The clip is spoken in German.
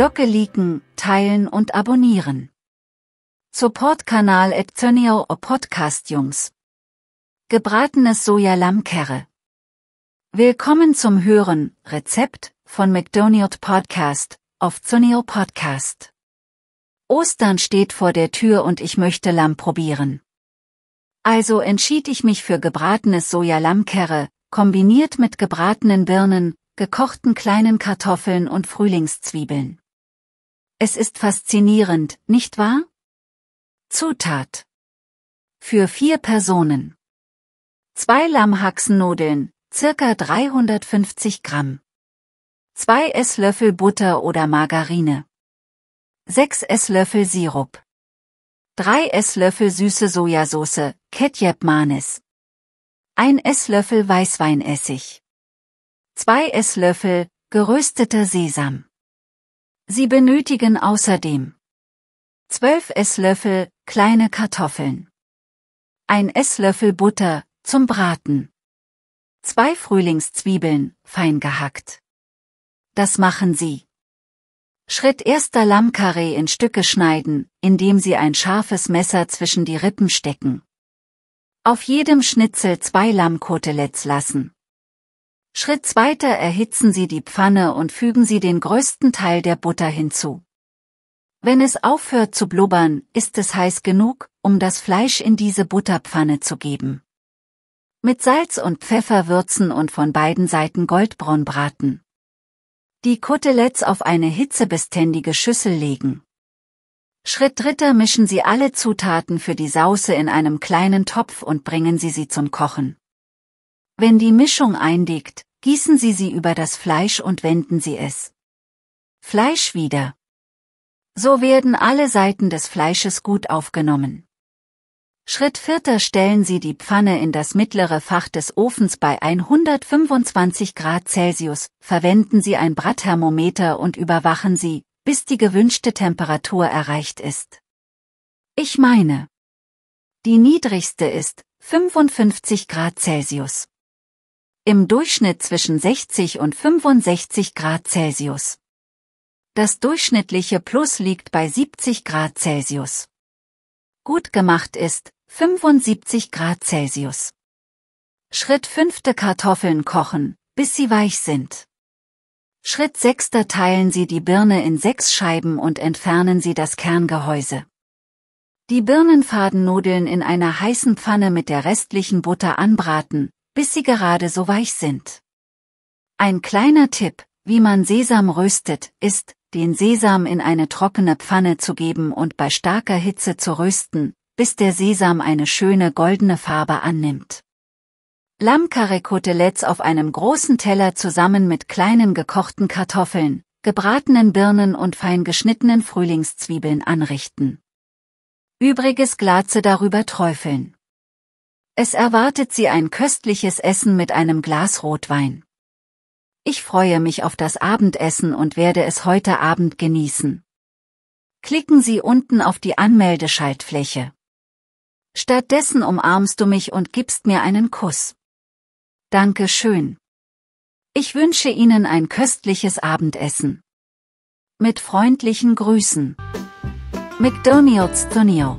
Glocke liken, teilen und abonnieren. Support-Kanal at Tönio o Podcast Jungs. Gebratenes Soja-Lammkerre. Willkommen zum Hören, Rezept, von McDonald Podcast, auf Zuneo Podcast. Ostern steht vor der Tür und ich möchte Lamm probieren. Also entschied ich mich für gebratenes Soja-Lammkerre, kombiniert mit gebratenen Birnen, gekochten kleinen Kartoffeln und Frühlingszwiebeln. Es ist faszinierend, nicht wahr? Zutat. Für vier Personen. Zwei Lammhaxennudeln, circa 350 Gramm. Zwei Esslöffel Butter oder Margarine. Sechs Esslöffel Sirup. Drei Esslöffel süße Sojasauce, Ketchup Manis. Ein Esslöffel Weißweinessig. Zwei Esslöffel gerösteter Sesam. Sie benötigen außerdem 12 Esslöffel kleine Kartoffeln, ein Esslöffel Butter zum Braten, zwei Frühlingszwiebeln fein gehackt. Das machen Sie. Schritt erster Lammkarree in Stücke schneiden, indem Sie ein scharfes Messer zwischen die Rippen stecken. Auf jedem Schnitzel zwei Lammkoteletts lassen. Schritt 2. erhitzen Sie die Pfanne und fügen Sie den größten Teil der Butter hinzu. Wenn es aufhört zu blubbern, ist es heiß genug, um das Fleisch in diese Butterpfanne zu geben. Mit Salz und Pfeffer würzen und von beiden Seiten goldbraun braten. Die Koteletts auf eine hitzebeständige Schüssel legen. Schritt 3. mischen Sie alle Zutaten für die Sauce in einem kleinen Topf und bringen Sie sie zum Kochen. Wenn die Mischung eindickt, gießen Sie sie über das Fleisch und wenden Sie es. Fleisch wieder. So werden alle Seiten des Fleisches gut aufgenommen. Schritt vierter stellen Sie die Pfanne in das mittlere Fach des Ofens bei 125 Grad Celsius, verwenden Sie ein Bratthermometer und überwachen Sie, bis die gewünschte Temperatur erreicht ist. Ich meine, die niedrigste ist 55 Grad Celsius im Durchschnitt zwischen 60 und 65 Grad Celsius. Das durchschnittliche Plus liegt bei 70 Grad Celsius. Gut gemacht ist 75 Grad Celsius. Schritt fünfte Kartoffeln kochen, bis sie weich sind. Schritt sechster teilen Sie die Birne in sechs Scheiben und entfernen Sie das Kerngehäuse. Die Birnenfadennudeln in einer heißen Pfanne mit der restlichen Butter anbraten, bis sie gerade so weich sind. Ein kleiner Tipp, wie man Sesam röstet, ist, den Sesam in eine trockene Pfanne zu geben und bei starker Hitze zu rösten, bis der Sesam eine schöne goldene Farbe annimmt. lammkarree auf einem großen Teller zusammen mit kleinen gekochten Kartoffeln, gebratenen Birnen und fein geschnittenen Frühlingszwiebeln anrichten. Übriges Glatze darüber träufeln. Es erwartet sie ein köstliches Essen mit einem Glas Rotwein. Ich freue mich auf das Abendessen und werde es heute Abend genießen. Klicken Sie unten auf die Anmeldeschaltfläche. Stattdessen umarmst du mich und gibst mir einen Kuss. Danke schön. Ich wünsche Ihnen ein köstliches Abendessen. Mit freundlichen Grüßen. McDonald's Tonio